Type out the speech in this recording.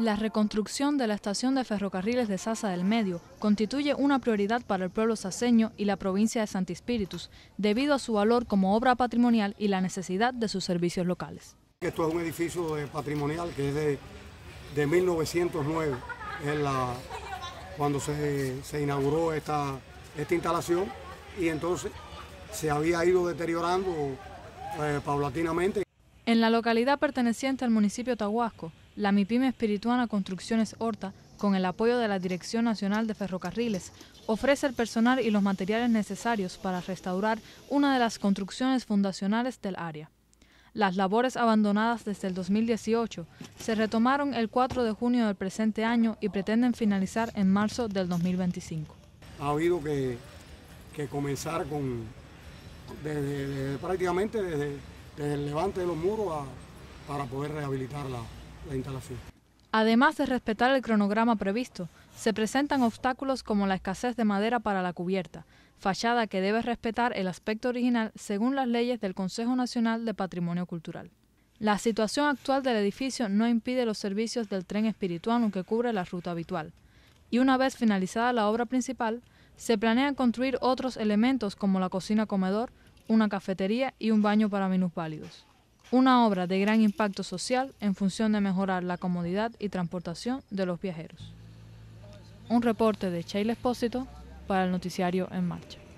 La reconstrucción de la estación de ferrocarriles de Sasa del Medio constituye una prioridad para el pueblo saseño y la provincia de Santi Espíritus, debido a su valor como obra patrimonial y la necesidad de sus servicios locales. Esto es un edificio patrimonial que es de, 1909, cuando se, inauguró esta, instalación, y entonces se había ido deteriorando eh, paulatinamente. En la localidad perteneciente al municipio Tahuasco, la MIPIME Espirituana Construcciones Horta, con el apoyo de la Dirección Nacional de Ferrocarriles, ofrece el personal y los materiales necesarios para restaurar una de las construcciones fundacionales del área. Las labores abandonadas desde el 2018 se retomaron el 4 de junio del presente año y pretenden finalizar en marzo del 2025. Ha habido que, comenzar con prácticamente desde, el levante de los muros para poder rehabilitarla. Además de respetar el cronograma previsto, se presentan obstáculos como la escasez de madera para la cubierta, fachada que debe respetar el aspecto original según las leyes del Consejo Nacional de Patrimonio Cultural. La situación actual del edificio no impide los servicios del tren espiritual que cubre la ruta habitual. Y una vez finalizada la obra principal, se planea construir otros elementos como la cocina comedor, una cafetería y un baño para minusválidos una obra de gran impacto social en función de mejorar la comodidad y transportación de los viajeros. Un reporte de Chayle Espósito para el noticiario En Marcha.